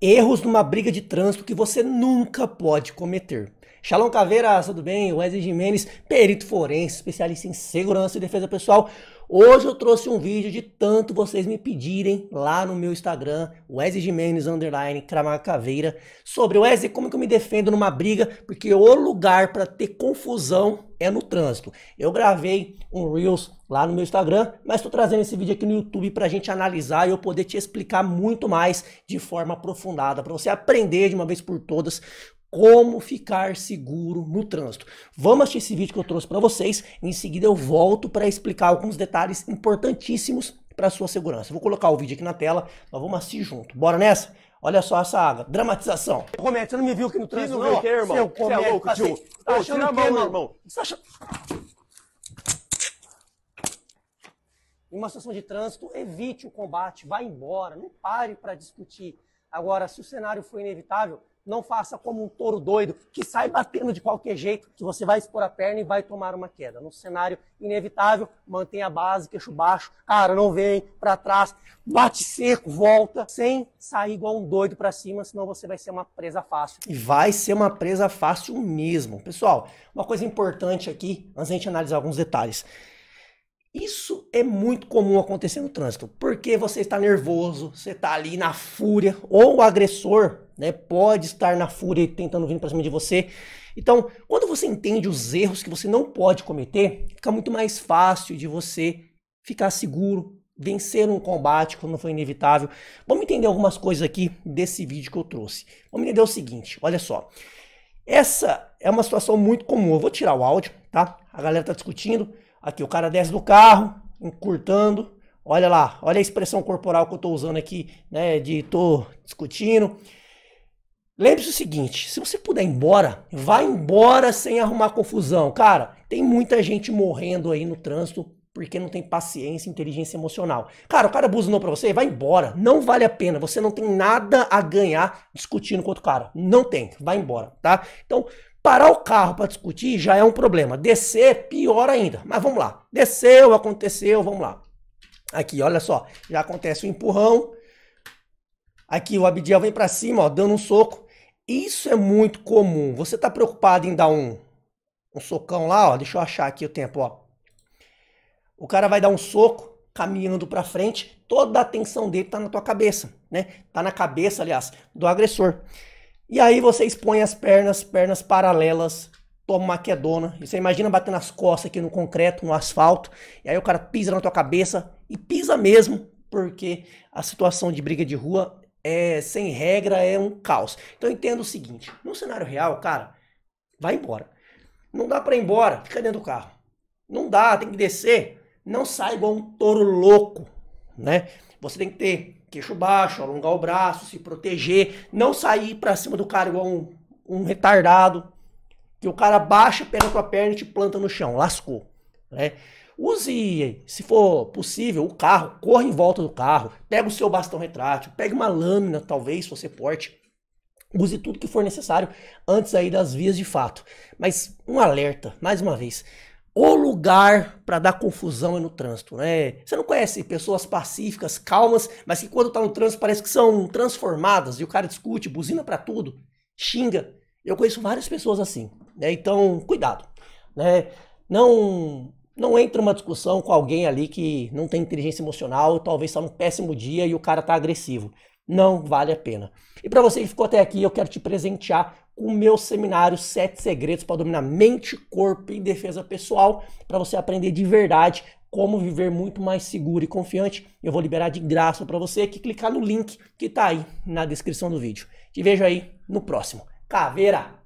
Erros numa briga de trânsito que você nunca pode cometer. Shalom Caveira, tudo bem? Wesley Jimenez, perito forense, especialista em segurança e defesa pessoal. Hoje eu trouxe um vídeo de tanto vocês me pedirem lá no meu Instagram, Wesley Jimenez, underline, Cramar Caveira, sobre Wesley, como que eu me defendo numa briga, porque o lugar para ter confusão é no trânsito. Eu gravei um Reels lá no meu Instagram, mas estou trazendo esse vídeo aqui no YouTube para a gente analisar e eu poder te explicar muito mais de forma aprofundada, para você aprender de uma vez por todas como ficar seguro no trânsito. Vamos assistir esse vídeo que eu trouxe para vocês, em seguida eu volto para explicar alguns detalhes importantíssimos para sua segurança. Vou colocar o vídeo aqui na tela, nós vamos assistir junto. Bora nessa? Olha só essa água, dramatização. Comete, você não me viu aqui no trânsito, não? não? Quê, irmão? Seu você é louco, tá tio. tá achando mão, irmão. irmão. Você acha... Em uma situação de trânsito, evite o combate, vá embora, não pare para discutir. Agora, se o cenário for inevitável, não faça como um touro doido que sai batendo de qualquer jeito, que você vai expor a perna e vai tomar uma queda. No cenário inevitável, mantenha a base, queixo baixo, cara, não vem para trás, bate seco, volta, sem sair igual um doido para cima, senão você vai ser uma presa fácil. E vai ser uma presa fácil mesmo. Pessoal, uma coisa importante aqui, antes a gente analisar alguns detalhes. Isso é muito comum acontecer no trânsito, porque você está nervoso, você está ali na fúria, ou o agressor né? Pode estar na fúria e tentando vir para cima de você. Então, quando você entende os erros que você não pode cometer, fica muito mais fácil de você ficar seguro, vencer um combate quando foi inevitável. Vamos entender algumas coisas aqui desse vídeo que eu trouxe. Vamos entender o seguinte, olha só. Essa é uma situação muito comum. Eu vou tirar o áudio, tá? A galera tá discutindo. Aqui o cara desce do carro, encurtando. Olha lá, olha a expressão corporal que eu tô usando aqui, né, de tô discutindo. Lembre-se o seguinte: se você puder ir embora, vá embora sem arrumar confusão. Cara, tem muita gente morrendo aí no trânsito porque não tem paciência e inteligência emocional. Cara, o cara buzinou pra você, vai embora. Não vale a pena. Você não tem nada a ganhar discutindo com outro cara. Não tem. Vai embora, tá? Então, parar o carro para discutir já é um problema. Descer, pior ainda. Mas vamos lá. Desceu, aconteceu, vamos lá. Aqui, olha só. Já acontece o empurrão. Aqui o Abdiel vem para cima, ó, dando um soco. Isso é muito comum. Você está preocupado em dar um, um socão lá, ó. Deixa eu achar aqui o tempo, ó. O cara vai dar um soco, caminhando para frente, toda a atenção dele está na tua cabeça, né? Tá na cabeça, aliás, do agressor. E aí você expõe as pernas, pernas paralelas, toma uma quedona. E você imagina batendo nas costas aqui no concreto, no asfalto, e aí o cara pisa na tua cabeça e pisa mesmo, porque a situação de briga de rua é sem regra, é um caos. Então entenda o seguinte: no cenário real, cara, vai embora. Não dá para ir embora, fica dentro do carro. Não dá, tem que descer. Não sai igual um touro louco, né? Você tem que ter queixo baixo, alongar o braço, se proteger, não sair para cima do cara igual um, um retardado, que o cara baixa, pega a tua perna e te planta no chão, lascou, né? Use, se for possível, o carro, corra em volta do carro, pega o seu bastão retrátil, pegue uma lâmina, talvez, se você porte. Use tudo que for necessário antes aí das vias de fato. Mas um alerta, mais uma vez. O lugar para dar confusão é no trânsito, né? Você não conhece pessoas pacíficas, calmas, mas que quando tá no trânsito parece que são transformadas e o cara discute, buzina para tudo, xinga. Eu conheço várias pessoas assim, né? Então, cuidado, né? Não não entra uma discussão com alguém ali que não tem inteligência emocional, talvez está num péssimo dia e o cara está agressivo. Não vale a pena. E para você que ficou até aqui, eu quero te presentear o meu seminário 7 segredos para dominar mente, corpo e defesa pessoal, para você aprender de verdade como viver muito mais seguro e confiante. Eu vou liberar de graça para você que clicar no link que está aí na descrição do vídeo. Te vejo aí no próximo. Caveira!